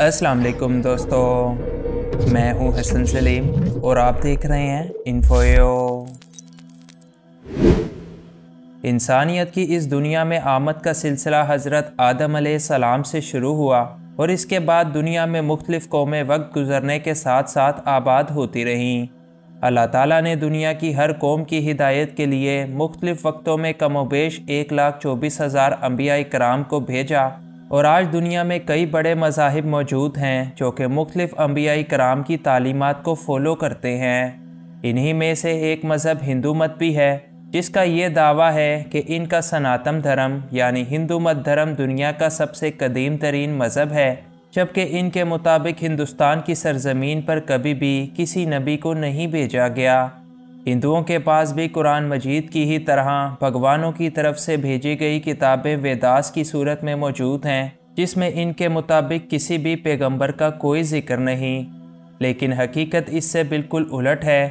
अस्सलाम वालेकुम दोस्तों मैं हूं हसन सलीम और आप देख रहे हैं इन्फोयो इंसानियत की इस दुनिया में आमद का सिलसिला हज़रत आदम सलाम से शुरू हुआ और इसके बाद दुनिया में मुख्तलिफ़ कौमें वक्त गुजरने के साथ साथ आबाद होती रहीं अल्लाह ताला ने दुनिया की हर कौम की हिदायत के लिए मुख्तलिफ़ वक्तों में कमोबेश एक लाख चौबीस हज़ार अम्बिया कराम को भेजा और आज दुनिया में कई बड़े मजाहब मौजूद हैं जो कि मुख्तफ अम्बियाई कराम की तालीमत को फॉलो करते हैं इन्हीं में से एक मज़हब हिंदू मत भी है जिसका ये दावा है कि इनका सनातन धर्म यानी हिंदू मत धर्म दुनिया का सबसे कदीम तरीन मज़हब है जबकि इनके मुताबिक हिंदुस्तान की सरजमीन पर कभी भी किसी नबी को नहीं भेजा गया हिंदुओं के पास भी कुरान मजीद की ही तरह भगवानों की तरफ से भेजी गई किताबें वेदास की सूरत में मौजूद हैं जिसमें इनके मुताबिक किसी भी पैगंबर का कोई जिक्र नहीं लेकिन हकीकत इससे बिल्कुल उलट है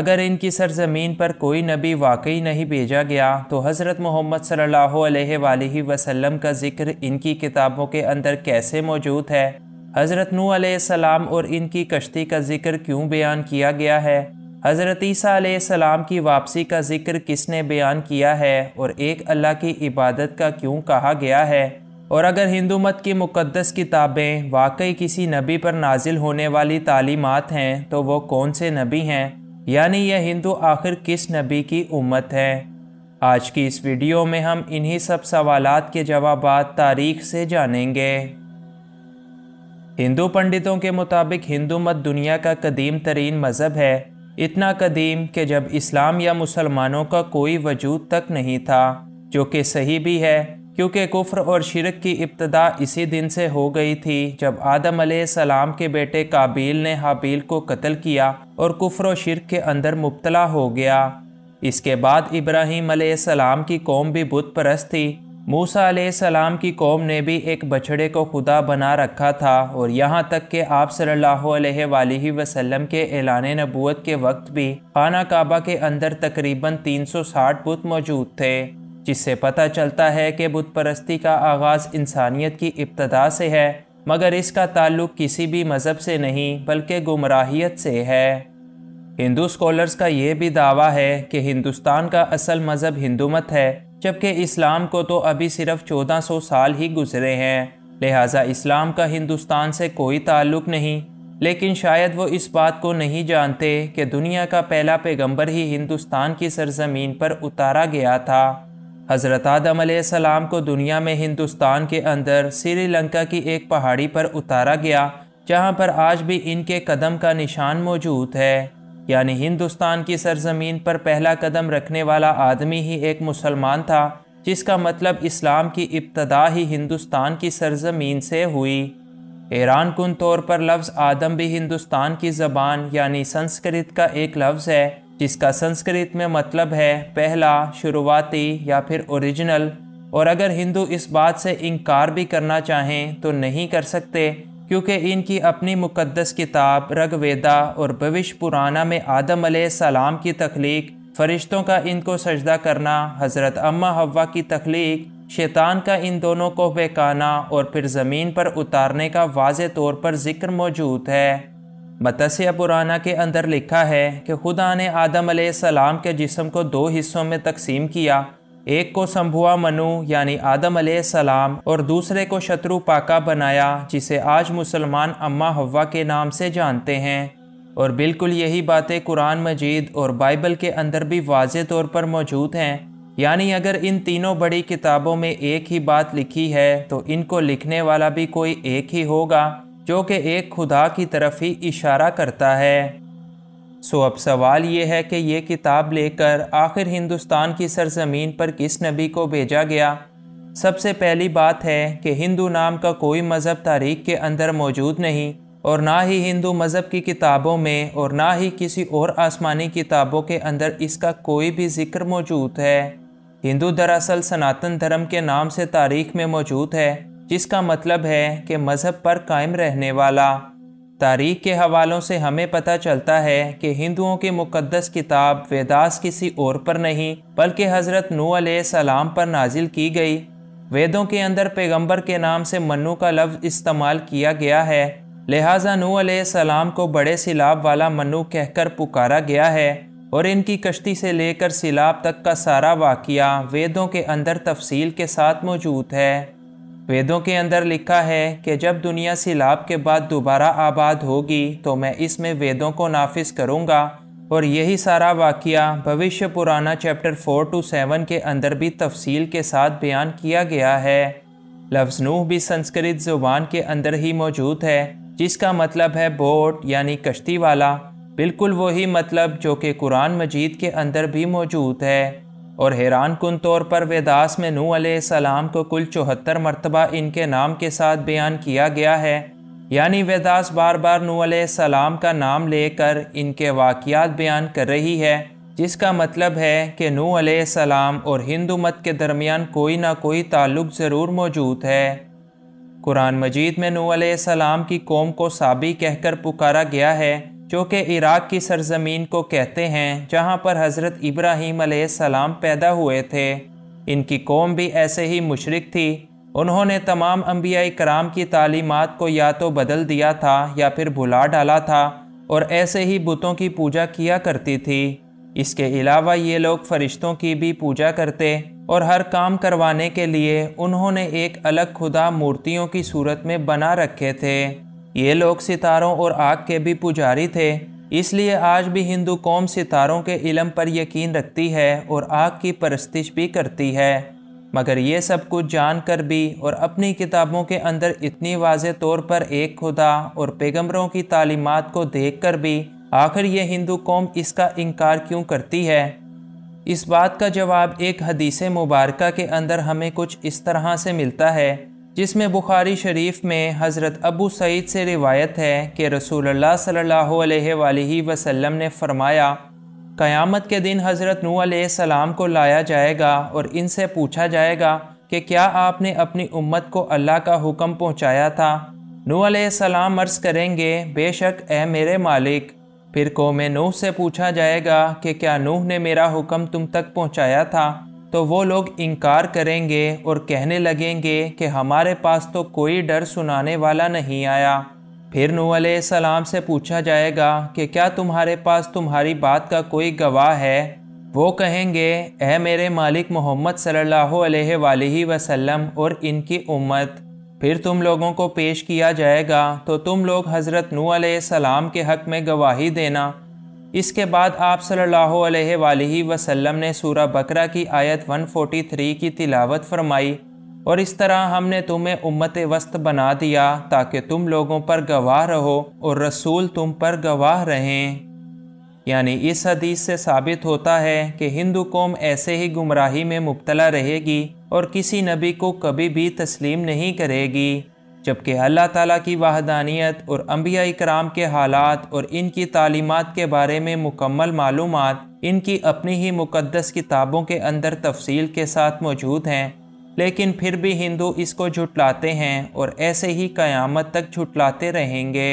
अगर इनकी सरजमीन पर कोई नबी वाकई नहीं भेजा गया तो हज़रत मोहम्मद सल्लल्लाहु अलैहि वसल्लम का जिक्र इनकी किताबों के अंदर कैसे मौजूद है हज़रत नू सलाम और इनकी कश्ती का जिक्र क्यों बयान किया गया है हज़रत की वापसी का ज़िक्र किसने बयान किया है और एक अल्लाह की इबादत का क्यों कहा गया है और अगर हिंदू मत की मुक़दस किताबें वाकई किसी नबी पर नाजिल होने वाली तालीमत हैं तो वो कौन से नबी हैं यानी यह हिंदू आखिर किस नबी की उम्मत है आज की इस वीडियो में हम इन्हीं सब सवाल के जवाब तारीख से जानेंगे हिंदू पंडितों के मुताबिक हिंदू मत दुनिया का कदीम तरीन मज़हब है इतना कदीम कि जब इस्लाम या मुसलमानों का कोई वजूद तक नहीं था जो कि सही भी है क्योंकि कुफ्र और शिरक की इब्तदा इसी दिन से हो गई थी जब आदम सलाम के बेटे काबिल ने हाबील को कत्ल किया और कुफ्र और शिरक के अंदर मुब्तला हो गया इसके बाद इब्राहिम सलाम की कौम भी बुत परस्त थी मूसा सलाम की कौम ने भी एक बछड़े को खुदा बना रखा था और यहाँ तक कि आप सल्ला वसम के ऐलान नबूत के वक्त भी खाना काबा के अंदर तकरीबन 360 बुत मौजूद थे जिससे पता चलता है कि बुत परस्ती का आगाज़ इंसानियत की इब्तदा से है मगर इसका ताल्लुक किसी भी मज़हब से नहीं बल्कि गुमराहियत से है हिंदू स्कॉलर्स का ये भी दावा है कि हिंदुस्तान का असल मज़हब हिंदुमत है जबकि इस्लाम को तो अभी सिर्फ 1400 साल ही गुजरे हैं लिहाजा इस्लाम का हिंदुस्तान से कोई ताल्लुक नहीं लेकिन शायद वो इस बात को नहीं जानते कि दुनिया का पहला पैगंबर ही हिंदुस्तान की सरजमीन पर उतारा गया था हज़रत आदम सलाम को दुनिया में हिंदुस्तान के अंदर श्रीलंका की एक पहाड़ी पर उतारा गया जहाँ पर आज भी इनके कदम का निशान मौजूद है यानी हिंदुस्तान की सरजमीन पर पहला कदम रखने वाला आदमी ही एक मुसलमान था जिसका मतलब इस्लाम की इब्तदा ही हिंदुस्तान की सरजमीन से हुई ईरान कन तौर पर लफ्ज़ आदम भी हिंदुस्तान की ज़बान यानी संस्कृत का एक लफ्ज़ है जिसका संस्कृत में मतलब है पहला शुरुआती या फिर ओरिजिनल और अगर हिंदू इस बात से इनकार भी करना चाहें तो नहीं कर सकते क्योंकि इनकी अपनी मुक़दस किताब रगवेदा और भविष्य पुराना में आदम सलाम की तख्लीक फरिश्तों का इनको सजदा करना हज़रत अम्मा हवा की तख्लीक शैतान का इन दोनों को बेकाना और फिर ज़मीन पर उतारने का वाज तौर पर जिक्र मौजूद है मतस्य पुराना के अंदर लिखा है कि खुदा ने आदम सलाम के जिसम को दो हिस्सों में तकसीम किया एक को संभुआ मनु यानी आदम सलाम और दूसरे को शत्रु पाका बनाया जिसे आज मुसलमान अम्मा हवा के नाम से जानते हैं और बिल्कुल यही बातें कुरान मजीद और बाइबल के अंदर भी वाज तौर पर मौजूद हैं यानी अगर इन तीनों बड़ी किताबों में एक ही बात लिखी है तो इनको लिखने वाला भी कोई एक ही होगा जो कि एक खुदा की तरफ ही इशारा करता है सो अब सवाल ये है कि ये किताब लेकर आखिर हिंदुस्तान की सरजमीन पर किस नबी को भेजा गया सबसे पहली बात है कि हिंदू नाम का कोई मज़हब तारीख के अंदर मौजूद नहीं और ना ही हिंदू मज़हब की किताबों में और ना ही किसी और आसमानी किताबों के अंदर इसका कोई भी जिक्र मौजूद है हिंदू दरअसल सनातन धर्म के नाम से तारीख में मौजूद है जिसका मतलब है कि मज़हब पर कायम रहने वाला तारीख के हवालों से हमें पता चलता है कि हिंदुओं की मुक़दस किताब वेदास किसी और पर नहीं बल्कि हज़रत नू सलाम पर नाजिल की गई वेदों के अंदर पैगंबर के नाम से मनु का लफ्ज़ इस्तेमाल किया गया है लिहाजा नू सलाम को बड़े सिलाब वाला मनु कहकर पुकारा गया है और इनकी कश्ती से लेकर सिलाब तक का सारा वाक़ वेदों के अंदर तफसील के साथ मौजूद है वेदों के अंदर लिखा है कि जब दुनिया सिलाब के बाद दोबारा आबाद होगी तो मैं इसमें वेदों को नाफिज करूँगा और यही सारा वाक़ भविष्य पुराना चैप्टर फ़ोर टू सेवन के अंदर भी तफसील के साथ बयान किया गया है लफ्ज़ नूह भी संस्कृत ज़ुबान के अंदर ही मौजूद है जिसका मतलब है बोट यानी कश्ती वाला बिल्कुल वही मतलब जो कि कुरान मजीद के अंदर भी मौजूद है और हैरान कन तौर पर वेदास में नू आसम को कुल चौहत्तर मरतबा इनके नाम के साथ बयान किया गया है यानी वेदास बार बार नू आसम का नाम लेकर इनके वाक़ात बयान कर रही है जिसका मतलब है कि नू आसम और हिंदू मत के दरमियान कोई ना कोई ताल्लुक ज़रूर मौजूद है कुरान मजीद में नू आसम की कौम को साबी कहकर पुकारा गया है जो कि इराक़ की सरजमीन को कहते हैं जहाँ पर हज़रत इब्राहिम सलाम पैदा हुए थे इनकी कौम भी ऐसे ही मुशरक थी उन्होंने तमाम अम्बियाई कराम की तालीमत को या तो बदल दिया था या फिर भुला डाला था और ऐसे ही बुतों की पूजा किया करती थी इसके अलावा ये लोग फरिश्तों की भी पूजा करते और हर काम करवाने के लिए उन्होंने एक अलग खुदा मूर्तियों की सूरत में बना रखे थे ये लोग सितारों और आग के भी पुजारी थे इसलिए आज भी हिंदू कौम सितारों के इलम पर यकीन रखती है और आग की परस्तिश भी करती है मगर ये सब कुछ जानकर भी और अपनी किताबों के अंदर इतनी वाज तौर पर एक खुदा और पैगम्बरों की तालीमत को देख कर भी आखिर यह हिंदू कौम इसका इनकार क्यों करती है इस बात का जवाब एक हदीसे मुबारक के अंदर हमें कुछ इस तरह से मिलता है जिसमें बुखारी शरीफ में हज़रत अबू सईद से रिवायत है कि रसूल सल्ला वसम ने फ़रमाया क़यामत के दिन हज़रत नू सलाम को लाया जाएगा और इनसे पूछा जाएगा कि क्या आपने अपनी उम्मत को अल्लाह का हुक्म पहुँचाया था नू सलाम अर्ज़ करेंगे बेशक ए मेरे मालिक फिर कौम नूह से पूछा जाएगा कि क्या नूह ने मेरा हुक्म तुम तक पहुँचाया था तो वो लोग इनकार करेंगे और कहने लगेंगे कि हमारे पास तो कोई डर सुनाने वाला नहीं आया फिर नू सलाम से पूछा जाएगा कि क्या तुम्हारे पास तुम्हारी बात का कोई गवाह है वो कहेंगे ऐ मेरे मालिक मोहम्मद सल्लल्लाहु वसल्लम और इनकी उम्मत फिर तुम लोगों को पेश किया जाएगा तो तुम लोग हज़रत नू सलाम के हक़ में गवाही देना इसके बाद आप सल्लल्लाहु अलैहि वसल्लम ने सूरा बकरा की आयत 143 की तिलावत फरमाई और इस तरह हमने तुम्हें उम्मत वस्त बना दिया ताकि तुम लोगों पर गवाह रहो और रसूल तुम पर गवाह रहें यानी इस हदीस से साबित होता है कि हिंदू कौम ऐसे ही गुमराही में मुबतला रहेगी और किसी नबी को कभी भी तस्लीम नहीं करेगी जबकि अल्लाह ताला की वाहदानियत और अम्बिया कराम के हालात और इनकी तालीमत के बारे में मुकम्मल मालूम इनकी अपनी ही मुकदस किताबों के अंदर तफसील के साथ मौजूद हैं लेकिन फिर भी हिंदू इसको झुटलाते हैं और ऐसे ही क़यामत तक झुटलाते रहेंगे